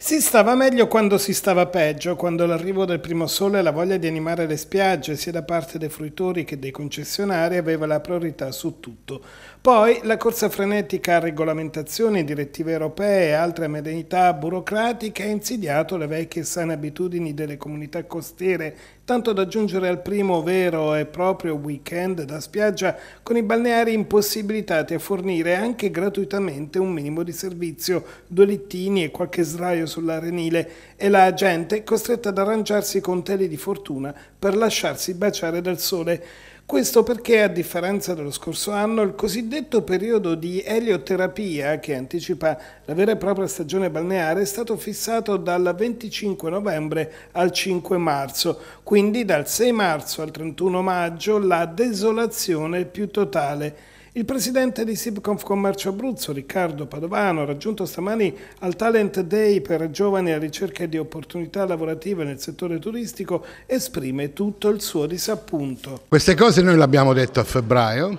Si stava meglio quando si stava peggio, quando l'arrivo del primo sole e la voglia di animare le spiagge, sia da parte dei fruitori che dei concessionari, aveva la priorità su tutto. Poi la corsa frenetica a regolamentazioni, direttive europee e altre amenità burocratiche ha insidiato le vecchie e sane abitudini delle comunità costiere, tanto da giungere al primo vero e proprio weekend da spiaggia con i balneari impossibilitati a fornire anche gratuitamente un minimo di servizio, due littini e qualche sdraio sull'arenile e la gente costretta ad arrangiarsi con teli di fortuna per lasciarsi baciare dal sole. Questo perché, a differenza dello scorso anno, il cosiddetto periodo di elioterapia, che anticipa la vera e propria stagione balneare, è stato fissato dal 25 novembre al 5 marzo, quindi dal 6 marzo al 31 maggio la desolazione più totale. Il presidente di Sibconf Commercio Abruzzo, Riccardo Padovano, raggiunto stamani al Talent Day per giovani a ricerca di opportunità lavorative nel settore turistico, esprime tutto il suo disappunto. Queste cose noi le abbiamo detto a febbraio,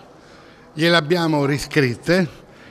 gliele abbiamo riscritte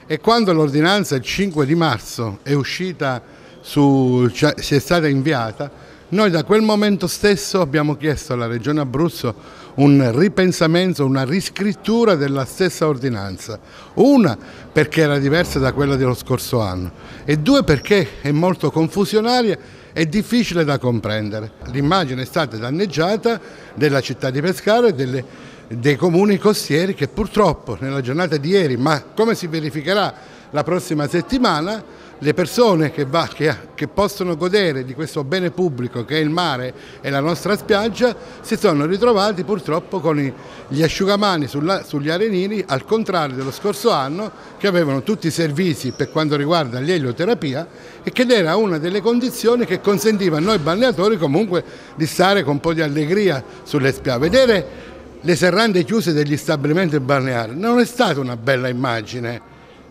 e quando l'ordinanza il 5 di marzo è uscita, si è stata inviata, noi da quel momento stesso abbiamo chiesto alla Regione Abruzzo un ripensamento, una riscrittura della stessa ordinanza. Una perché era diversa da quella dello scorso anno e due perché è molto confusionaria e difficile da comprendere. L'immagine è stata danneggiata della città di Pescara e delle, dei comuni costieri che purtroppo nella giornata di ieri, ma come si verificherà la prossima settimana, le persone che, va, che, che, possono godere di questo bene pubblico che è il mare e la nostra spiaggia si sono ritrovati purtroppo con i, gli asciugamani sulla, sugli arenini al contrario dello scorso anno che avevano tutti i servizi per quanto riguarda l'elioterapia e che era una delle condizioni che consentiva a noi balneatori comunque di stare con un po' di allegria sulle spiagge. Vedere le serrande chiuse degli stabilimenti balneari non è stata una bella immagine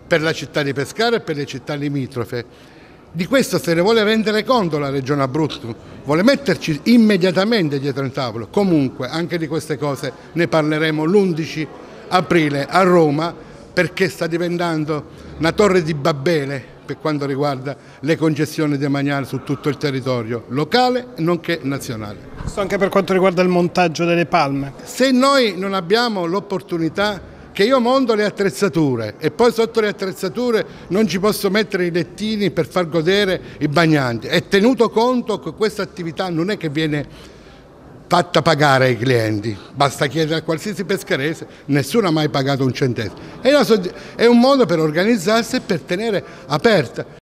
per la città di Pescara e per le città limitrofe. Di questo se ne vuole rendere conto la Regione Abruzzo, vuole metterci immediatamente dietro il tavolo. Comunque anche di queste cose ne parleremo l'11 aprile a Roma perché sta diventando una torre di Babele per quanto riguarda le concessioni demaniali su tutto il territorio locale nonché nazionale. Questo anche per quanto riguarda il montaggio delle palme. Se noi non abbiamo l'opportunità che io monto le attrezzature e poi sotto le attrezzature non ci posso mettere i lettini per far godere i bagnanti. È tenuto conto che questa attività non è che viene fatta pagare ai clienti, basta chiedere a qualsiasi pescarese, nessuno ha mai pagato un centesimo. è un modo per organizzarsi e per tenere aperta.